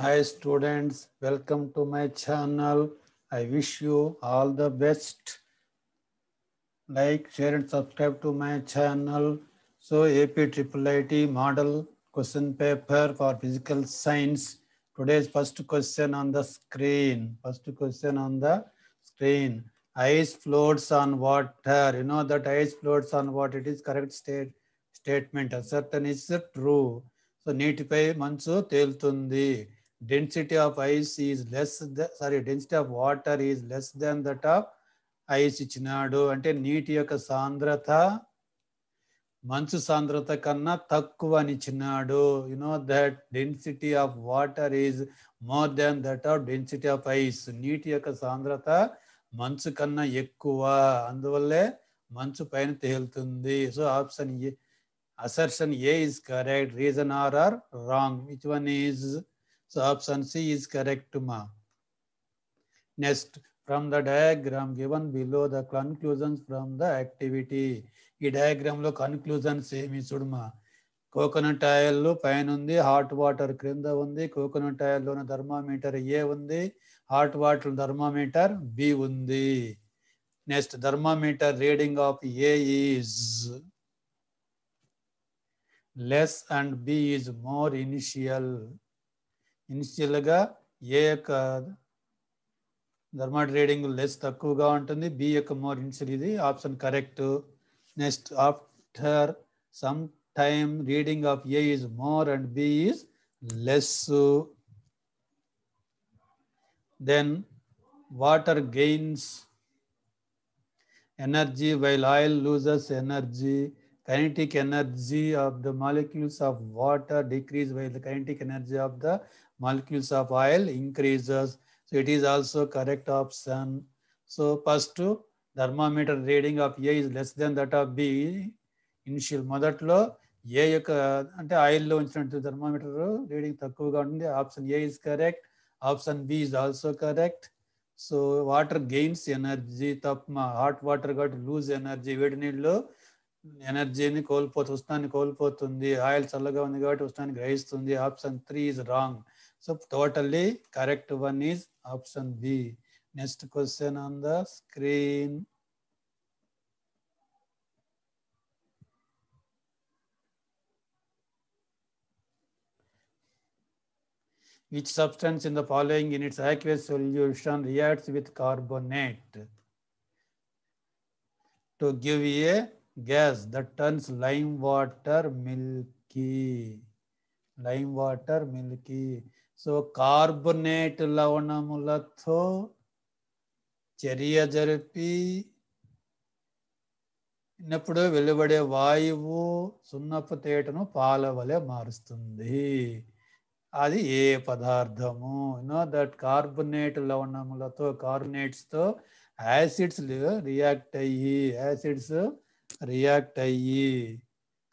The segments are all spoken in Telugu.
Hi students, welcome to my channel. I wish you all the best. Like, share and subscribe to my channel. So AP Triple IIIT model question paper for physical science. Today's first question on the screen. First question on the screen. Ice floats on water. You know that ice floats on water. It is correct state statement. Certain is true. So, pay manso మంచు tundi. Density of ice is less th- sorry density of water is less than that of ice ఇచ్చినాడు అంటే నీటి యొక్క సాంద్రత మంచు సాంద్రత కన్నా తక్కువ అని ఇచ్చినాడు you know that density of water is more than that of density of ice నీటి యొక్క సాంద్రత మంచు కన్నా ఎక్కువ అందువల్లే మంచు పైన తేలుతుంది so option A assertion A is correct reason R R wrong which one is So option C is correct, Ma. Next, from the diagram given below the conclusions from the activity. ఈ డయాగ్రామ్లో కన్క్లూజన్స్ ఏమి చూడమా కోకోనట్ ఆయిల్ పైన ఉంది హాట్ వాటర్ క్రింద ఉంది కోకోనట్ ఆయిల్లోని ధర్మామీటర్ ఏ ఉంది హాట్ వాటర్ ధర్మామీటర్ బి ఉంది next thermometer reading of A is less and B is more initial initial గా ఏ యొక్క ధర్మా రేడింగ్ లెస్ తక్కువగా ఉంటుంది బి యొక్క మోర్ ఇనిషియల్ ఇది option correct next after some time reading of A is more and B is less then water gains energy while oil loses energy kinetic energy of the molecules of water decrease by the kinetic energy of the molecules of oil increases so it is also correct option so first thermometer reading of A is less than that of B initial మొదట్లో ఏ యొక్క అంటే ఆయిల్లో ఉంచినట్టు థర్మామీటర్ రీడింగ్ తక్కువగా ఉంటుంది option A is correct option B is also correct so water gains energy తప్ప హాట్ వాటర్ కాబట్టి లూజ్ ఎనర్జీ వేడి నీళ్ళు ఎనర్జీని కోల్పోతుంది ఉష్ణాన్ని కోల్పోతుంది ఆయిల్ చల్లగా ఉంది కాబట్టి ఉష్ణాన్ని గ్రహిస్తుంది option three is wrong so totally correct one is option B next question on the screen which substance in the following in its aqueous solution reacts with carbonate to give a gas that turns lime water milky lime water milky so carbonate లవణములతో చర్య జరిపి ఇన్నప్పుడు వెలువడే వాయువు సున్నపు తేటను పాలవలే మారుస్తుంది అది ఏ పదార్థము నో దట్ కార్బొనేట్ లవణములతో కార్బొనేట్స్తో యాసిడ్స్ రియాక్ట్ అయ్యి యాసిడ్స్ రియాక్ట్ అయ్యి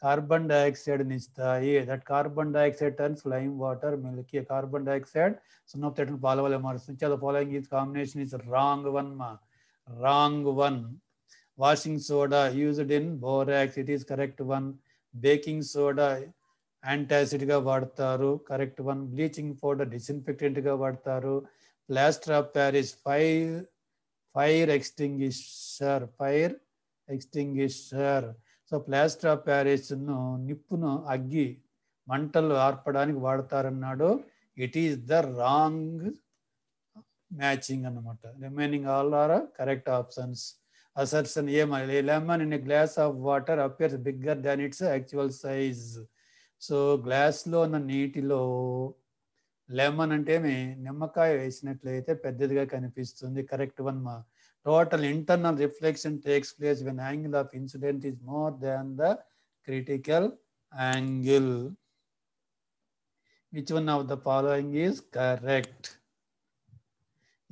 కార్బన్ డైఆక్సైడ్ నిస్తాయి that carbon dioxide turns lime water milk carbon dioxide సున్నప్తేటను పాలవలే మార్స్ నుంచి అది following is combination is wrong one మా wrong one washing soda used in borax it is correct one baking soda యాంటాసిడ్గా వాడతారు కరెక్ట్ వన్ బ్లీచింగ్ పౌడర్ డిసిన్ఫెక్టెంట్గా వాడతారు plaster of Paris fire fire extinguisher fire extinguisher so plaster of ప్యారిస్ను నిప్పును అగ్గి మంటలు ఆర్పడానికి వాడతారన్నాడు it is the wrong matching అనమాట remaining all are correct options assertion ఏమని lemon in glass of water appears bigger than its actual size so గ్లాస్లో ఉన్న నీటిలో లెమన్ అంటే నిమ్మకాయ వేసినట్లయితే పెద్దదిగా కనిపిస్తుంది కరెక్ట్ వన్ మా Total internal reflection takes place when angle of incident is more than the critical angle. Which one of the following is correct?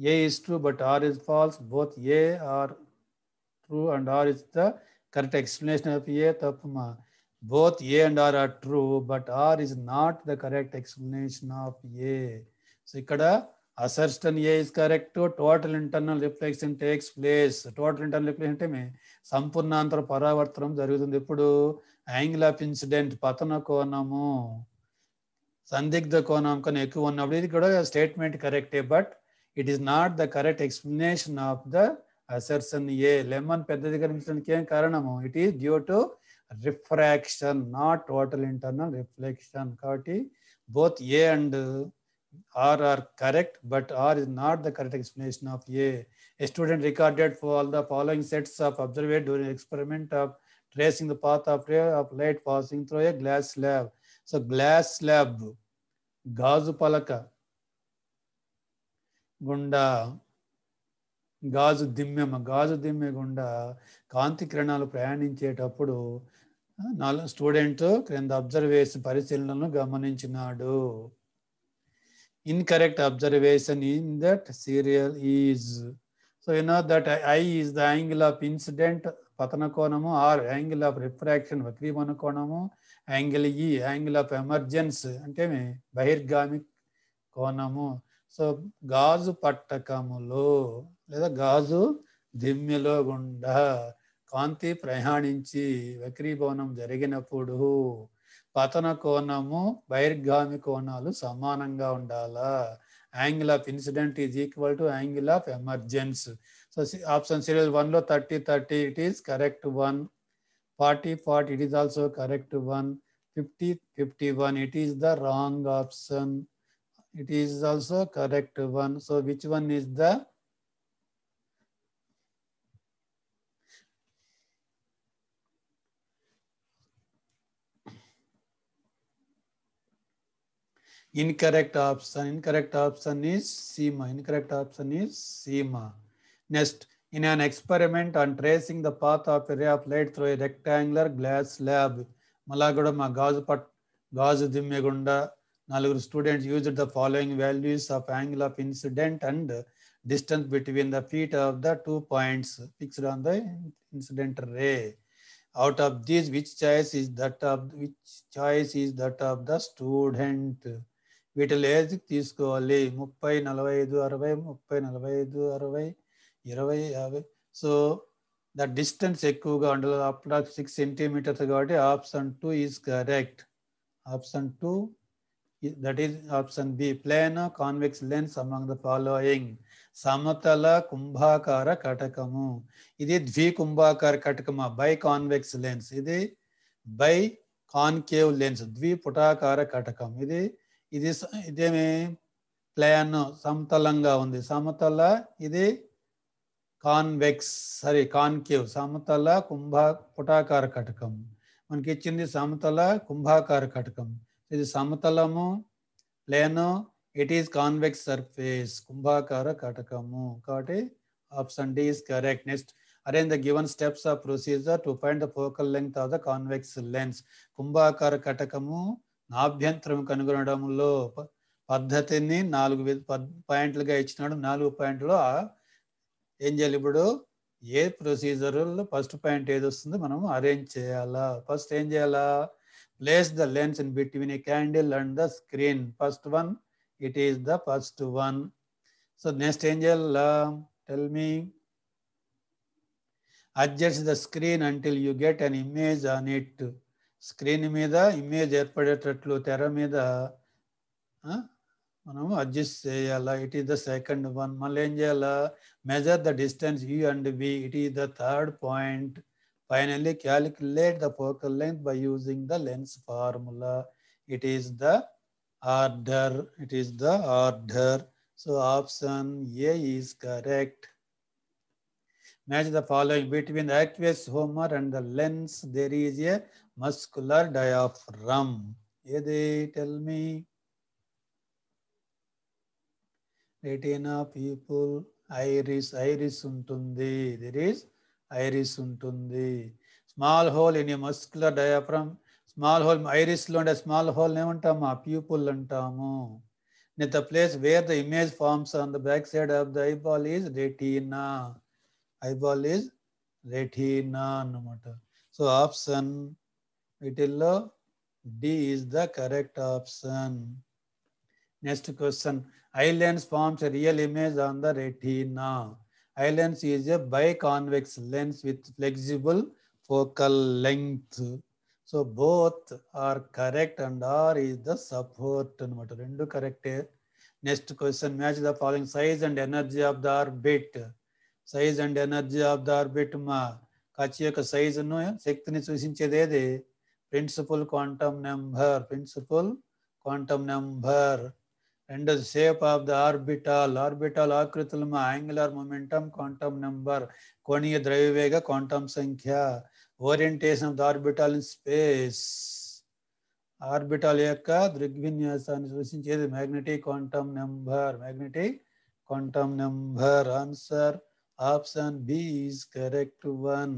A is true but R is false. Both A are true and R is the correct explanation of A. Tapuma. Both A and R are true but R is not the correct explanation of A. So, ikkada assertion A is correct total internal reflection takes place total internal reflection అంటే సంపూర్ణాంతర పరావర్తనం జరుగుతుంది ఇప్పుడు యాంగిల్ ఆఫ్ ఇన్సిడెంట్ పతన కోణము సందిగ్ధ కోణం కన్నా ఎక్కువ ఉన్నప్పుడు ఇది కూడా స్టేట్మెంట్ కరెక్టే but it is not the correct explanation of the assertion A lemon పెద్దది కనిపించడానికి ఏం కారణము it is due to refraction not total internal reflection కాబట్టి both A and R are correct, but R is not the correct explanation of A. A student recorded for all the following sets of observed during experiment of tracing the path of ray of light passing through a glass slab. So glass slab, gazu palaka, gunda, గాజు దిమ్మెమ గాజు దిమ్మె గుండా కాంతి కిరణాలు ప్రయాణించేటప్పుడు నాలుగు స్టూడెంట్ క్రింద అబ్జర్వేషన్ పరిశీలనలను గమనించినాడు incorrect observation in that serial is. So you know that I is the angle of incident patanakonamu or angle of refraction vakrimanakonamu, angle E, angle of emergence అంటే బహిర్గామి కోణము సో గాజు పట్టకములో లేదా గాజు దిమ్మెలో గుండా కాంతి ప్రయాణించి వక్రీభవనం జరిగినప్పుడు పతన కోణము బహిర్గామి కోణాలు సమానంగా ఉండాలా angle of incident is equal to angle of emergence so option serial వన్లో thirty thirty it is correct one forty forty it is also correct one fifty fifty one it is the wrong option it is also correct one so which one is the incorrect option incorrect option is సీమా ఇన్కరెక్ట్ ఆప్షన్ ఈజ్ సీమా next in an experiment on tracing the path of of light through a rectangular glass slab మళ్ళా కూడా మా గాజు పట్ గాజు దిమ్మె గుండా నలుగురు students use the following values of angle of incident and distance between the feet of the two points fixed on the incident ray out of these which choice is that of which choice is that of the student వీటిలో ఏది తీసుకోవాలి ముప్పై నలభై ఐదు అరవై ముప్పై నలభై ఐదు అరవై ఇరవై యాభై సో ద డిస్టెన్స్ ఎక్కువగా ఉండదు అప్పుడు సిక్స్ సెంటీమీటర్స్ కాబట్టి option two is correct option two that is option B plane convex lens among the following సమతల కుంభాకార కటకము ఇది ద్వి కుంభాకార కటకమా బై కాన్వెక్స్ లెన్స్ ఇది బై కాన్కేవ్ లెన్స్ ద్వి పుటాకార కటకం ఇది ఇది ఇదేమి ప్లాన్ సమతలంగా ఉంది సమతల ఇది కాన్వెక్స్ సారీ కాన్కేవ్ సమతల కుంభ పుటాకార కటకం మనకి ఇచ్చింది సమతల కుంభాకార కటకం ఇది సమతలము plane it is convex surface కుంభాకార కటకము కాబట్టి option D is correct next arrange the given steps of procedure to find the focal length of the convex lens కుంభాకార కటకము ఆభ్యంతరం కనుగొనడంలో పద్ధతిని నాలుగు పాయింట్లుగా ఇచ్చినాడు నాలుగు పాయింట్లు ఏం చేయాలి ఇప్పుడు ఏ ప్రొసీజర్లో ఫస్ట్ పాయింట్ ఏది వస్తుందో మనం అరేంజ్ చేయాలా ఫస్ట్ ఏం చేయాలా place the lens in between a candle and the screen first one it is the first one so next ఏం చేయాలా tell me adjust the screen until you get an image on it screen మీద ఇమేజ్ ఏర్పడేటట్లు తెర మీద మనము అడ్జస్ట్ చేయాలా it is the second one మళ్ళీ ఏం చేయాలా measure the distance U and V it is the third point finally calculate the focal length by using the lens formula it is the order it is the order so option A is correct match the following between the aqueous homer and the lens there is a muscular diaphragm ఏది tell me retina pupil iris iris ఉంటుంది దిర్ ఈస్ ఐరిస్ ఉంటుంది small hole in muscular diaphragm small hole ఐరిస్లో ఉండే స్మాల్ హోల్ ఏమంటాము ఆ ప్యూపుల్ అంటాము in the place where the image forms on the back side of the eyeball is retina eyeball is retina అన్నమాట సో ఆప్షన్ వీటిల్లో D is the correct option next question eye lens forms real image on the retina eye lens is a by convex lens with flexible focal length so both are correct and R is the support అనమాట రెండు కరెక్టే next question match the following size and energy of the orbit size and energy of the orbit మా కచ్చి యొక్క సైజును శక్తిని సూచించేది ఏది principal quantum number principal quantum number and the shape of the orbital orbital आकृतिलम angular momentum quantum number कोणीय द्रव्यवेग quantum संख्या orientation of the orbital in space orbital యొక్క దృగ్విన్యాసాన్ని సూచించేది magnetic quantum number magnetic quantum number answer option B is correct one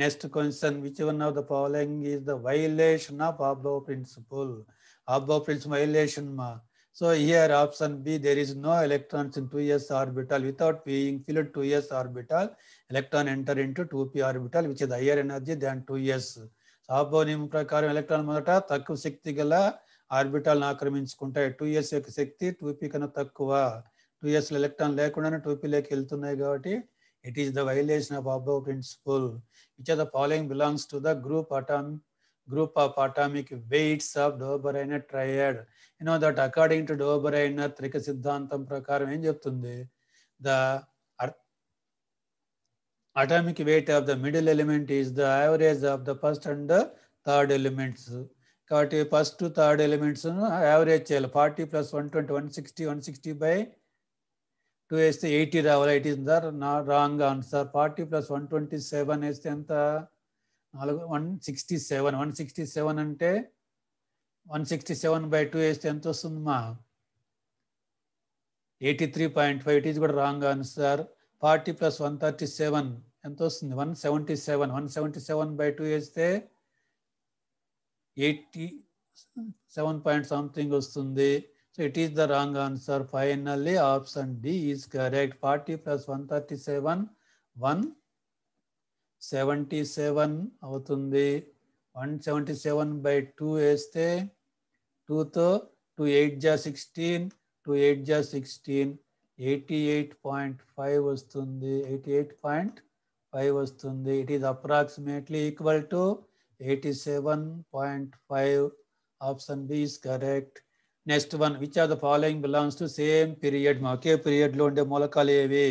Next question, which one of the following is the violation of above principle? Above principle violation ma. So here option B, there is no electrons in 2s orbital without being filled 2s orbital. Electron enter into 2p orbital, which is higher energy than 2s. So above నియమ ప్రకారం ఎలక్ట్రాన్ మొదట తక్కువ శక్తి గల ఆర్బిటాల్ని ఆక్రమించుకుంటాయి టూ ఇయర్స్ యొక్క శక్తి టూ పీ కన్నా తక్కువ టూ ఇయర్స్లో ఎలక్ట్రాన్ లేకుండానే టూ పీలోకి వెళ్తున్నాయి కాబట్టి It is the violation of above principle, which of the following belongs to the group atom group of atomic weights of Dobereiner triad. You know that according to Dobereiner Trika Siddhantam Prakaram ఏం చెప్తుంది the atomic weight of the middle element is the average of the first and the third elements. కాబట్టి ఫస్ట్ థర్డ్ ఎలిమెంట్స్ యావరేజ్ చేయాలి forty plus one twenty one sixty one sixty by two వేస్తే ఎయిటీ రావాలి ఎయిటీ సార్ నా wrong answer forty plus one twenty seven వేస్తే ఎంత నాలుగు one sixty seven one sixty seven అంటే one sixty seven by two వేస్తే ఎంత వస్తుంది మా eighty three point five it is కూడా wrong answer forty plus one thirty seven ఎంత వస్తుంది one seventy seven one seventy seven by two వేస్తే ఎయిటీ సెవెన్ పాయింట్ సంథింగ్ వస్తుంది So it is the wrong answer. Finally, option D is correct. 40 plus 137, 177 అవుతుంది 177 బై 2 వేస్తే 2తో 2 8 జా 16, 2 8 జా 16, 88.5 వస్తుంది 88.5 వస్తుంది it is approximately equal to 87.5 option B is correct next one which are the following belongs to same period ఒకే పీరియడ్లో ఉండే మూలకాలు ఏవి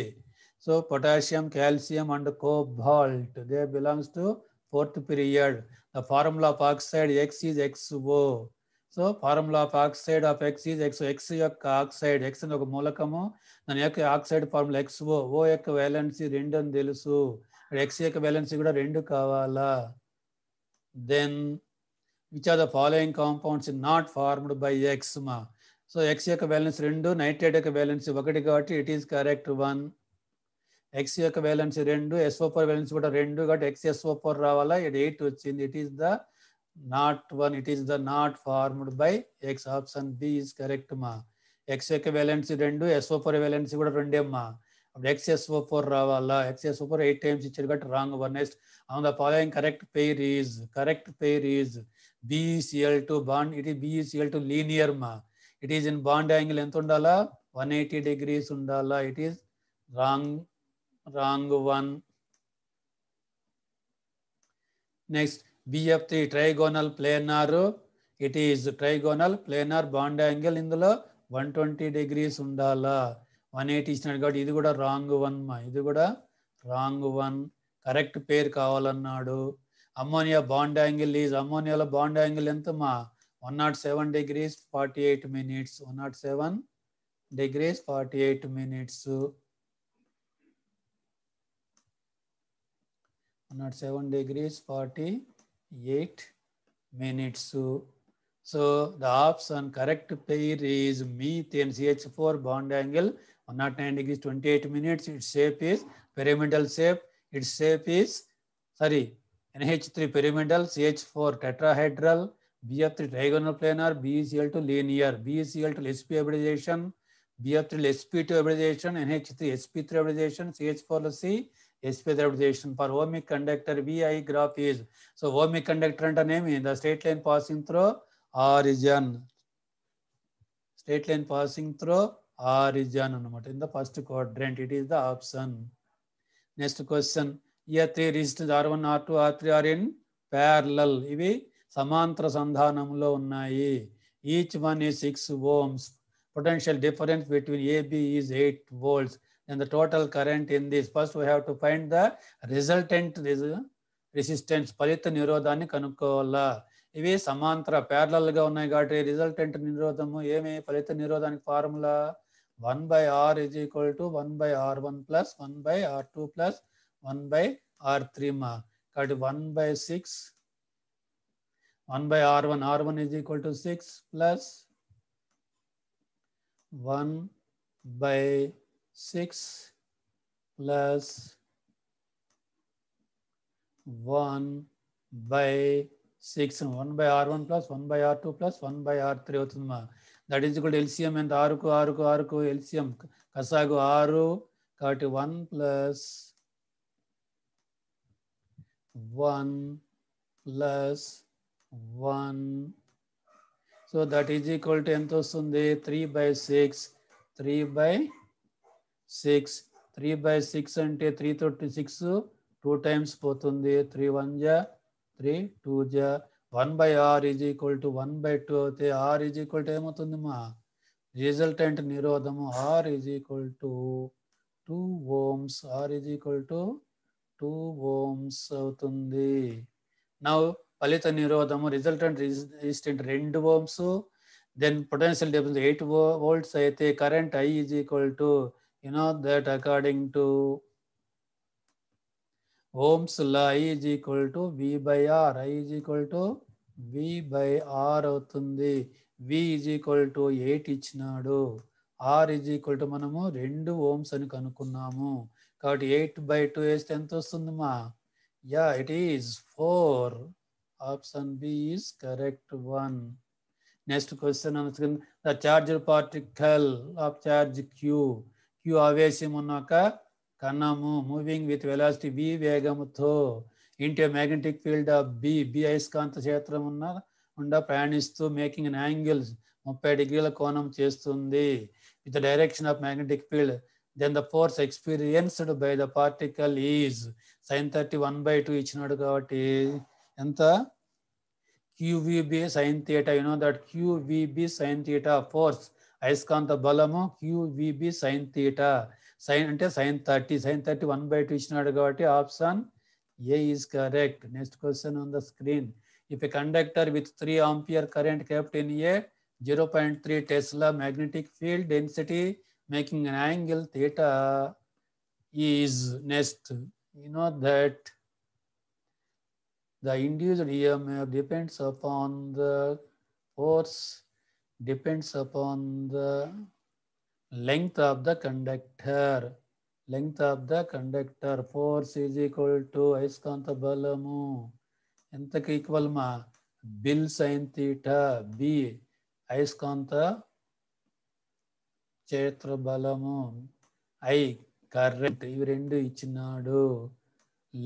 so potassium calcium and cobalt they belongs to fourth period the formula of oxide X is X O so formula of oxide of X is X X యొక్క ఆక్సైడ్ ఎక్స్ అని ఒక మూలకము దాని యొక్క ఆక్సైడ్ ఫార్ములా ఎక్స్ ఓ ఓ యొక్క వ్యాలెన్సీ రెండు అని తెలుసు ఎక్స్ యొక్క వ్యాలెన్సీ కూడా రెండు కావాలా then which are the following compounds not formed by X మా సో ఎక్స్ యొక్క బ్యాలెన్స్ రెండు నైట్రేట్ యొక్క బ్యాలెన్స్ ఒకటి కాబట్టి it is correct one X యొక్క బ్యాలెన్స్ రెండు ఎస్ఓ పవర్ బ్యాలెన్స్ కూడా రెండు కాబట్టి ఎక్స్ ఎస్ఓ రావాలా ఇది ఎయిట్ వచ్చింది it is the not one it is the not formed by X option B is correct మా ఎక్స్ యొక్క బ్యాలెన్స్ రెండు ఎస్ఓ పవర్ బ్యాలెన్స్ కూడా రెండేమ్మా అప్పుడు ఎక్స్ ఎస్ఓ రావాలా ఎక్స్ ఎస్ఓ ఎయిట్ టైమ్స్ ఇచ్చారు కాబట్టి wrong one next on the following correct pair is correct pair is BeCl2 bond, it is BeCl2 linear ma. It is in bond angle ఎంత ఉండాలా 180 degrees ఉండాలా it is wrong wrong one. Next BF3 trigonal planar it is trigonal planar bond angle ఇందులో 120 degrees ఉండాలా 180 ఇచ్చినాడు కాబట్టి ఇది కూడా రాంగ్ వన్ మా ఇది కూడా రాంగ్ వన్ కరెక్ట్ పేరు కావాలన్నాడు ammonia bond angle is ammonial bond angle ఎంత మా 107 degrees 48 minutes 107 degrees 48 minutes 107 degrees 48 minutes so the option correct pair is methane ch4 bond angle 109 degrees 28 minutes its shape is pyramidal shape its shape is sorry NH3 pyramidal, CH4 tetrahedral, BF3 trigonal planar, BeCl2 linear, BeCl2 sp hybridization, BF3 sp2 hybridization, NH3 sp3 hybridization, CH4 C sp3 hybridization. For ohmic conductor, VI graph is so ohmic conductor and name in the straight line passing through origin. Straight line passing through origin. In the first quadrant, it is the option. Next question. Here three resistance R one R two R three are in parallel ఇవి సమాంతర సంధానంలో ఉన్నాయి ఈచ్ వన్ ఈ six ohms potential difference between A B is eight volts and the total current in this first we have to find the resultant resistance ఫలిత నిరోధాన్ని కనుక్కోవాలా ఇవి సమాంతర ప్యారలల్గా ఉన్నాయి కాబట్టి రిజల్టెంట్ నిరోధము ఏమి ఫలిత నిరోధానికి formula one by R is equal to one by R one plus one by R two plus one by R three మా కాబట్టి one by six one by R one R one is equal to six plus one by six plus one by six one by R one plus one by R two plus one by R three అవుతుంది మా దట్ ఈజ్ కూడా ఎల్సియం ఎంత ఆరుకు ఆరుకు ఆరుకు ఎల్సిఎం కసాగు ఆరు కాబట్టి one plus 1 plus 1. So that is equal to ఎంత వస్తుంది 3 by 6. 3 by 6. 3 by 6 అంటే 336 2 times పోతుంది 3 1 ja, 3 2 ja. 1 by r is equal to 1 by 2 the r is equal to ఏమవుతుంది మా రిజల్టెంట్ నిరోధము r is equal to 2 ohms r is equal to two ohms అవుతుంది నవ్ ఫలిత నిరోధము రిజల్టెంట్ రిజిస్టెంట్ రెండు ohms then potential difference eight volts అయితే current I is equal to you know that according to Ohm's law I is equal to V by R I is equal to V by R అవుతుంది V is equal to eight ఇచ్చినాడు ఆర్ ఈజ్ ఈక్వల్ టు మనము రెండు ఓమ్స్ అని కనుక్కున్నాము కాబట్టి ఎయిట్ బై టూ వేస్తే ఎంత వస్తుందమ్మా yeah it is four option B is correct one next question the charger particle of charge Q Q ఆవేశం ఉన్నాక కన్నాము మూవింగ్ విత్ వెలాసిటీ బి వేగముతో into magnetic field of B B అయస్కాంత క్షేత్రం ఉన్న ఉండా ప్రయాణిస్తూ మేకింగ్ అన్ యాంగిల్స్ ముప్పై డిగ్రీల కోణం చేస్తుంది with direction of magnetic field then the force experienced by the particle is sin 31 by 2 ఇచ్చినాడు కాబట్టి ఎంత qvb sin theta you know that qvb sin theta force అయస్కాంత బలము qvb sin theta sin Ante sin 30 sin 31 by 2 ఇచ్చినాడు కాబట్టి Option. a is correct next question on the screen if a conductor with 3 ampere current kept in a 0.3 tesla magnetic field density making an angle theta is next. You know that the induced EMF depends upon the force, depends upon the length of the conductor. Length of the conductor force is equal to Aiskanta Balamu. Entaka equal ma? Bill sin theta B. Aiskanta బలము ఐ కరెంట్ ఇవి రెండు ఇచ్చినాడు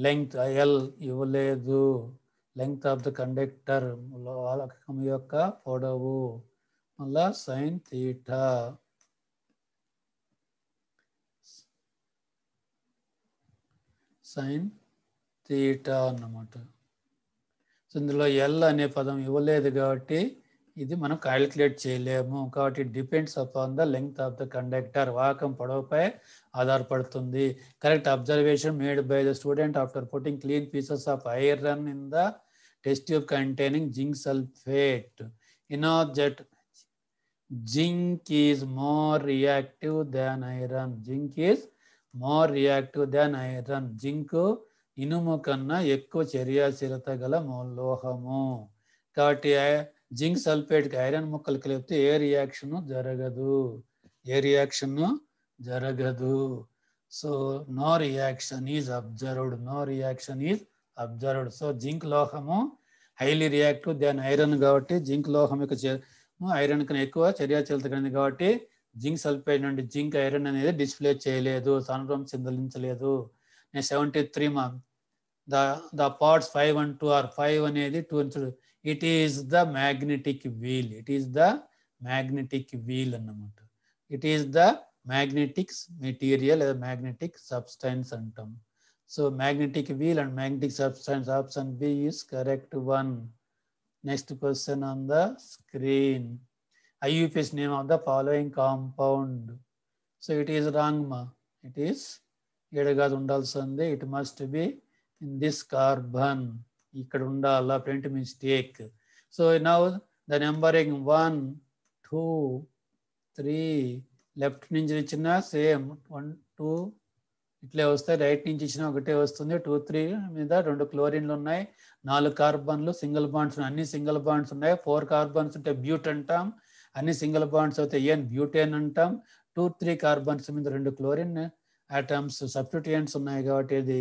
లెంగ్త్ ఎల్ ఇవ్వలేదు లెంగ్త్ ఆఫ్ ద కండక్టర్ వాలకం యొక్క పొడవు మళ్ళా సైన్ థీటా సైన్ థీటా అన్నమాట ఇందులో ఎల్ అనే పదం ఇవ్వలేదు కాబట్టి ఇది మనం క్యాలిక్యులేట్ చేయలేము కాబట్టి depends upon the length of the conductor వాహకం పొడవుపై ఆధారపడుతుంది correct observation made by the student after putting clean pieces of iron in the test tube containing zinc sulphate in object zinc is more reactive than iron zinc is more reactive than iron zinc ఇనుము కన్నా ఎక్కువ చర్యాశీలత గల లోహము కాబట్టి జింక్ సల్ఫేట్కి ఐరన్ ముక్కలు కలిపితే ఏ రియాక్షన్ జరగదు ఏ రియాక్షన్ జరగదు so no reaction is observed no reaction is observed so zinc లోహము హైలీ రియాక్టివ్ దాని ఐరన్ కాబట్టి జింక్ లోహం యొక్క ఐరన్ కన్నా ఎక్కువ చర్య కలిగింది కాబట్టి జింక్ సల్ఫేట్ నుండి జింక్ ఐరన్ అనేది డిస్ప్లే చేయలేదు సంద్రం చిందలించలేదు నేను సెవెంటీ త్రీ మా the the parts five and two are five అనేది two it is the magnetic wheel it is the magnetic wheel అన్నమాట it is the magnetics material లేదా మ్యాగ్నెటిక్ సబ్స్టెన్స్ అంటాం so magnetic wheel and magnetic substance option B is correct one next question on the screen IUPAC name of the following compound so it is wrong మా ఇట్ ఈస్ ఏడగాదు ఉండాల్సింది it must be in this carbon ఇక్కడ ఉండాలా print means take so now the numbering one two three left నుంచి ఇచ్చిన సేమ్ వన్ టూ ఇట్లే వస్తాయి రైట్ నుంచి ఇచ్చిన ఒకటే వస్తుంది టూ త్రీ మీద రెండు క్లోరిన్లు ఉన్నాయి నాలుగు కార్బన్లు సింగిల్ బాండ్స్ అన్ని సింగిల్ బాండ్స్ ఉన్నాయి ఫోర్ కార్బన్స్ ఉంటే బ్యూట్ అంటాం అన్ని సింగిల్ బాండ్స్ అయితే ఏన్ బ్యూటేన్ అంటాం టూ త్రీ కార్బన్స్ మీద రెండు క్లోరిన్ ఆటమ్స్ సబ్స్టిట్యూయెంట్స్ ఉన్నాయి కాబట్టి ఇది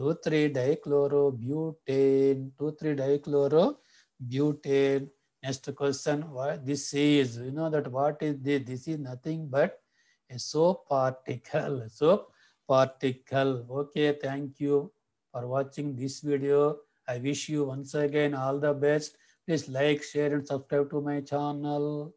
2,3-dichlorobutane, 2,3-dichlorobutane. Next question, what this is, you know that what is this? This is nothing but a soap particle, soap particle. Okay, thank you for watching this video. I wish you once again all the best. Please like, share and subscribe to my channel.